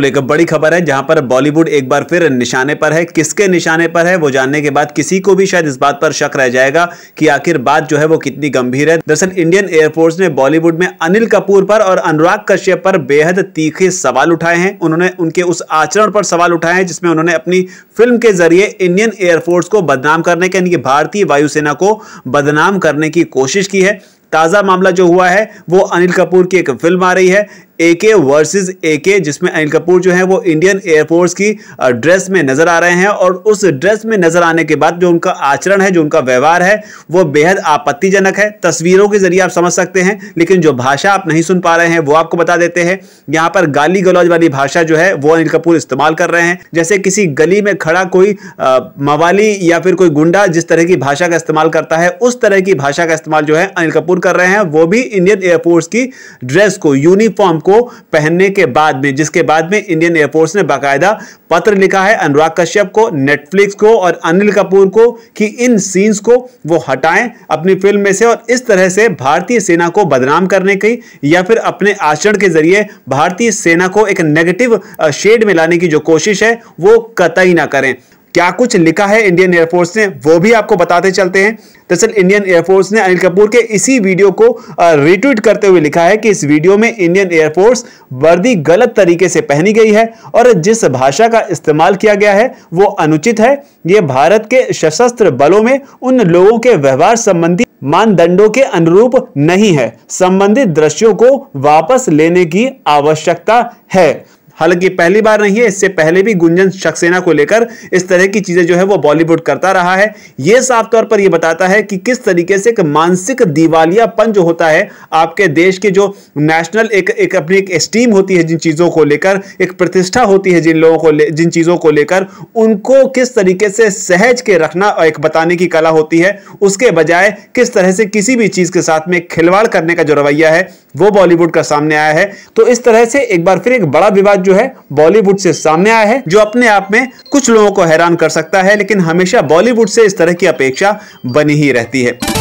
लेकर बड़ी खबर है जहां पर बॉलीवुड एक बार फिर निशाने पर है किसके निशाने पर है वो जानने के बाद किसी को भी शायद इस बात पर शक रह जाएगा कि आखिर बात जो है वो कितनी गंभीर है दरअसल इंडियन एयरफोर्स ने बॉलीवुड में अनिल कपूर पर और अनुराग कश्यप पर बेहद तीखे सवाल उठाए हैं उन्होंने उनके उस आचरण पर सवाल उठाए हैं जिसमें उन्होंने अपनी फिल्म के जरिए इंडियन एयरफोर्स को बदनाम करने के यानी कि भारतीय वायुसेना को बदनाम करने की कोशिश की है ताज़ा मामला जो हुआ है वो अनिल कपूर की एक फिल्म आ रही है ए के वर्सेज ए के जिसमें अनिल कपूर जो है वो इंडियन एयरफोर्स की ड्रेस में नजर आ रहे हैं और उस ड्रेस में नजर आने के बाद जो उनका आचरण है जो उनका व्यवहार है वो बेहद आपत्तिजनक है तस्वीरों के जरिए आप समझ सकते हैं लेकिन जो भाषा आप नहीं सुन पा रहे हैं वो आपको बता देते हैं यहाँ पर गाली गलौज वाली भाषा जो है वो अनिल कपूर इस्तेमाल कर रहे हैं जैसे किसी गली में खड़ा कोई मवाली या फिर कोई गुंडा जिस तरह की भाषा का इस्तेमाल करता है उस तरह की भाषा का इस्तेमाल जो है अनिल कपूर कर रहे हैं वो भी इंडियन एयरफोर्स की ड्रेस को यूनिफॉर्म को को पहनने के बाद में जिसके बाद में इंडियन एयरफोर्स ने बाकायदा पत्र लिखा है अनुराग कश्यप को नेटफ्लिक्स को और अनिल कपूर को कि इन सीन्स को वो हटाएं अपनी फिल्म में से और इस तरह से भारतीय सेना को बदनाम करने की या फिर अपने आचरण के जरिए भारतीय सेना को एक नेगेटिव शेड में लाने की जो कोशिश है वो कतई ना करें क्या कुछ लिखा है इंडियन एयरफोर्स ने वो भी आपको बताते चलते हैं दरअसल इंडियन एयरफोर्स ने अनिल कपूर के इसी वीडियो को रिट्वीट करते हुए लिखा है कि इस वीडियो में इंडियन एयरफोर्स वर्दी गलत तरीके से पहनी गई है और जिस भाषा का इस्तेमाल किया गया है वो अनुचित है ये भारत के सशस्त्र बलों में उन लोगों के व्यवहार संबंधी मानदंडों के अनुरूप नहीं है संबंधित दृश्यों को वापस लेने की आवश्यकता है हालांकि पहली बार नहीं है इससे पहले भी गुंजन सक्सेना को लेकर इस तरह की चीजें जो है वो बॉलीवुड करता रहा है यह साफ तौर पर यह बताता है कि किस तरीके से एक मानसिक दिवालियापन जो होता है आपके देश के जो नेशनल एक एक अपनी एक स्टीम होती है जिन चीज़ों को लेकर एक प्रतिष्ठा होती है जिन लोगों को ले, जिन चीज़ों को लेकर उनको किस तरीके से सहज के रखना और एक बताने की कला होती है उसके बजाय किस तरह से किसी भी चीज़ के साथ में खिलवाड़ करने का जो रवैया है वो बॉलीवुड का सामने आया है तो इस तरह से एक बार फिर एक बड़ा विवाद जो है बॉलीवुड से सामने आया है जो अपने आप में कुछ लोगों को हैरान कर सकता है लेकिन हमेशा बॉलीवुड से इस तरह की अपेक्षा बनी ही रहती है